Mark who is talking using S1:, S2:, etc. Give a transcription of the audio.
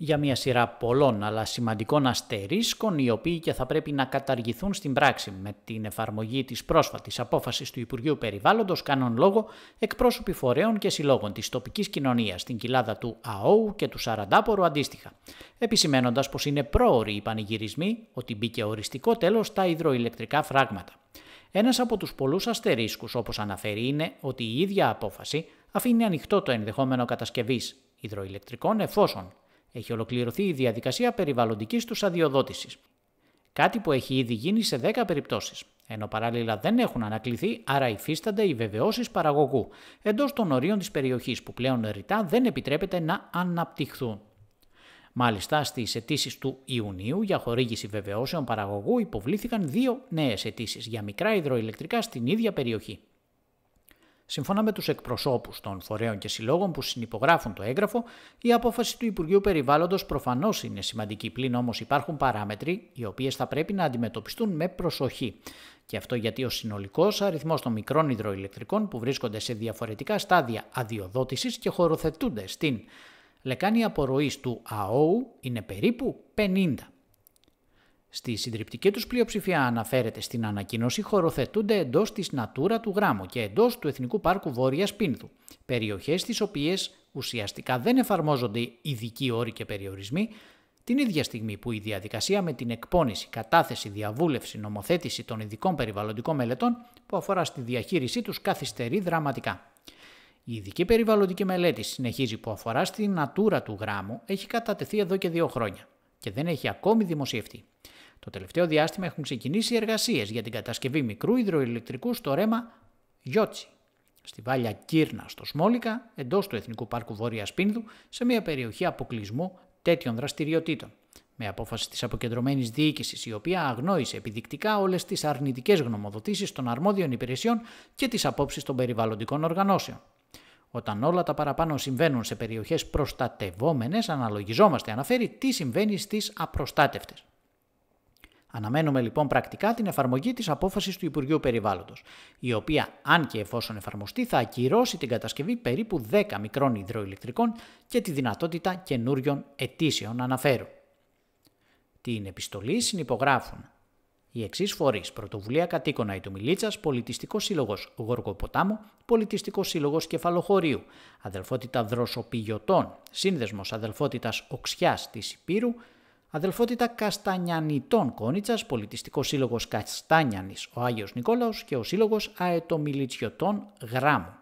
S1: για μια σειρά πολλών αλλά σημαντικών αστερίσκων οι οποίοι και θα πρέπει να καταργηθούν στην πράξη με την εφαρμογή της πρόσφατης απόφασης του Υπουργείου Περιβάλλοντος κάνουν λόγο εκπρόσωποι φορέων και συλλόγων της τοπικής κοινωνίας στην κοιλάδα του ΑΟΟΥ και του Σαραντάπορου αντίστοιχα, επισημένοντας πως είναι πρόοροι οι πανηγυρισμοί ότι μπήκε οριστικό τέλος στα υδροηλεκτρικά φράγματα. Ένας από τους πολλούς αστερίσκους όπως αναφέρει είναι ότι η ίδια απόφαση αφήνει ανοιχτό το ενδεχόμενο κατασκευής υδροηλεκτρικών εφόσον έχει ολοκληρωθεί η διαδικασία περιβαλλοντικής τους αδειοδότησης. Κάτι που έχει ήδη γίνει σε 10 περιπτώσεις, ενώ παράλληλα δεν έχουν ανακληθεί, άρα υφίστανται οι βεβαιώσεις παραγωγού εντός των ορίων της περιοχής, που πλέον ρητά δεν επιτρέπεται να αναπτυχθούν. Μάλιστα, στις αιτήσεις του Ιουνίου για χορήγηση βεβαιώσεων παραγωγού υποβλήθηκαν δύο νέες αιτήσεις για μικρά υδροηλεκτρικά στην ίδια περιοχή. Σύμφωνα με τους εκπροσώπους των φορέων και συλλόγων που συνυπογράφουν το έγγραφο, η απόφαση του Υπουργείου Περιβάλλοντος προφανώς είναι σημαντική. Πλην όμως υπάρχουν παράμετροι οι οποίες θα πρέπει να αντιμετωπιστούν με προσοχή. Και αυτό γιατί ο συνολικός αριθμός των μικρών υδροηλεκτρικών που βρίσκονται σε διαφορετικά στάδια αδειοδότησης και χωροθετούνται στην λεκάνη απορροής του ΑΟΟΥ είναι περίπου 50. Στη συντριπτική τους πλειοψηφία αναφέρεται στην ανακοίνωση χωροθετούνται εντός της Νατούρα του Γράμμου και εντός του Εθνικού Πάρκου Βόρειας Πίνδου, περιοχές στις οποίες ουσιαστικά δεν εφαρμόζονται ειδικοί όροι και περιορισμοί, την ίδια στιγμή που η διαδικασία με την εκπόνηση, κατάθεση, διαβούλευση, νομοθέτηση των ειδικών περιβαλλοντικών μελετών που αφορά στη διαχείρισή τους καθυστερεί δραματικά. Η ειδική περιβαλλοντική μελέτη συνεχίζει που αφορά στη νατούρα του Γράμμου έχει κατατεθεί εδώ και δύο χρόνια και δεν έχει ακόμη δημοσιευτεί. Το τελευταίο διάστημα έχουν ξεκινήσει εργασίες για την κατασκευή μικρού υδροηλεκτρικού στο ρέμα Γιώτσι, στη Βάλια Κύρνα, στο Σμόλικα, εντός του Εθνικού Πάρκου Βόρειας Πίνδου, σε μια περιοχή αποκλεισμού τέτοιων δραστηριοτήτων. Με απόφαση της αποκεντρωμένης διοίκησης, η οποία αγνόησε επιδεικτικά όλες τις αρνητικές γνωμοδοτήσεις των αρμόδιων υπηρεσιών και τις απόψεις των περιβαλλοντικών οργανώσεων. Όταν όλα τα παραπάνω συμβαίνουν σε περιοχές προστατευόμενες, αναλογιζόμαστε, αναφέρει, τι συμβαίνει στις απροστάτευτες. Αναμένουμε λοιπόν πρακτικά την εφαρμογή της απόφασης του Υπουργείου Περιβάλλοντος, η οποία, αν και εφόσον εφαρμοστεί, θα ακυρώσει την κατασκευή περίπου 10 μικρών υδροηλεκτρικών και τη δυνατότητα καινούριων αιτήσεων αναφέρου. Την επιστολή συνυπογράφουν οι εξής φορείς: Πρωτοβουλία Κατοίκων Αϊτομιλίτσα, Πολιτιστικός Σύλλογος Γοργοποτάμου, Πολιτιστικός Σύλλογος Κεφαλοχωρίου, Αδελφότητα Δροσοπηγιωτών, Σύνδεσμος Αδελφότητας Οξιάς της Υπήρου, αδελφότητα Καστανιανιτών Κόνιτσας, πολιτιστικός σύλλογος Καστάνιανης ο Άγιος Νικόλαος και ο σύλλογος Αετομιλιτσιωτών Γράμμου.